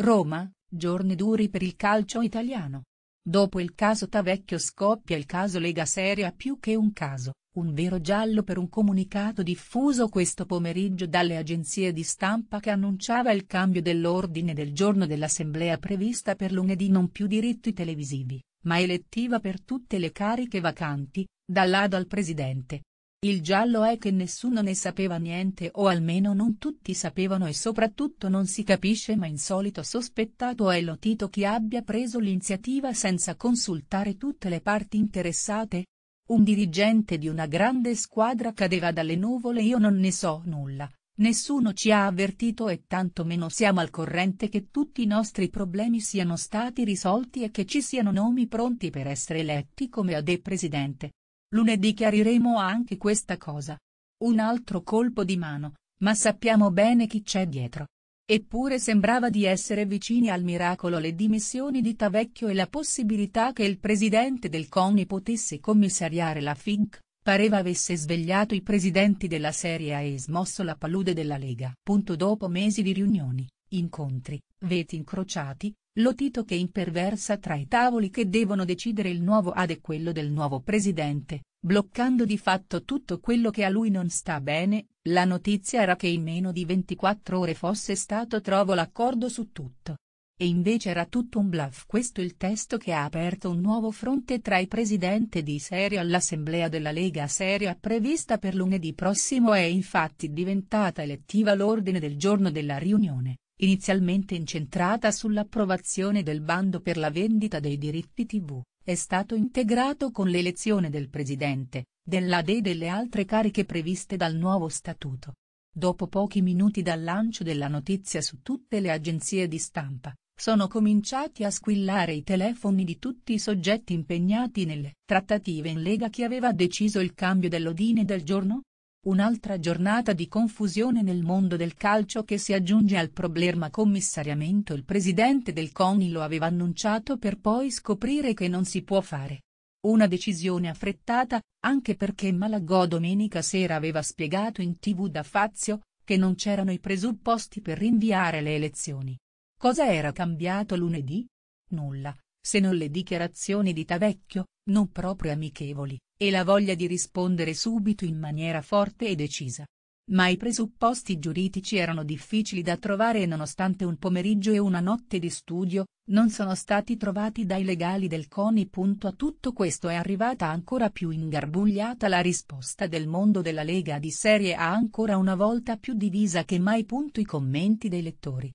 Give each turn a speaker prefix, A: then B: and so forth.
A: Roma, giorni duri per il calcio italiano. Dopo il caso Tavecchio scoppia il caso Lega Seria più che un caso, un vero giallo per un comunicato diffuso questo pomeriggio dalle agenzie di stampa che annunciava il cambio dell'ordine del giorno dell'assemblea prevista per lunedì non più diritti televisivi, ma elettiva per tutte le cariche vacanti, dall'ado al presidente, il giallo è che nessuno ne sapeva niente o almeno non tutti sapevano e soprattutto non si capisce ma insolito sospettato è lo Tito che abbia preso l'iniziativa senza consultare tutte le parti interessate? Un dirigente di una grande squadra cadeva dalle nuvole io non ne so nulla, nessuno ci ha avvertito e tantomeno siamo al corrente che tutti i nostri problemi siano stati risolti e che ci siano nomi pronti per essere eletti come AD presidente Lunedì chiariremo anche questa cosa. Un altro colpo di mano, ma sappiamo bene chi c'è dietro. Eppure sembrava di essere vicini al miracolo le dimissioni di Tavecchio e la possibilità che il presidente del CONI potesse commissariare la FINC, pareva avesse svegliato i presidenti della Serie A e smosso la palude della Lega. Punto dopo mesi di riunioni, incontri, veti incrociati, lo Tito che imperversa tra i tavoli che devono decidere il nuovo ad e quello del nuovo presidente, bloccando di fatto tutto quello che a lui non sta bene, la notizia era che in meno di 24 ore fosse stato trovo l'accordo su tutto. E invece era tutto un bluff questo il testo che ha aperto un nuovo fronte tra i presidente di Serie all'assemblea della Lega Serie prevista per lunedì prossimo è infatti diventata elettiva l'ordine del giorno della riunione, inizialmente incentrata sull'approvazione del bando per la vendita dei diritti tv, è stato integrato con l'elezione del presidente, dell'AD e delle altre cariche previste dal nuovo statuto. Dopo pochi minuti dal lancio della notizia su tutte le agenzie di stampa, sono cominciati a squillare i telefoni di tutti i soggetti impegnati nelle trattative in Lega chi aveva deciso il cambio dell'ordine del giorno? Un'altra giornata di confusione nel mondo del calcio che si aggiunge al problema commissariamento il presidente del CONI lo aveva annunciato per poi scoprire che non si può fare. Una decisione affrettata, anche perché Malagò domenica sera aveva spiegato in tv da Fazio, che non c'erano i presupposti per rinviare le elezioni. Cosa era cambiato lunedì? Nulla, se non le dichiarazioni di Tavecchio, non proprio amichevoli, e la voglia di rispondere subito in maniera forte e decisa. Ma i presupposti giuridici erano difficili da trovare e nonostante un pomeriggio e una notte di studio, non sono stati trovati dai legali del CONI. A tutto questo è arrivata ancora più ingarbugliata la risposta del mondo della Lega di Serie A ancora una volta più divisa che mai. I commenti dei lettori,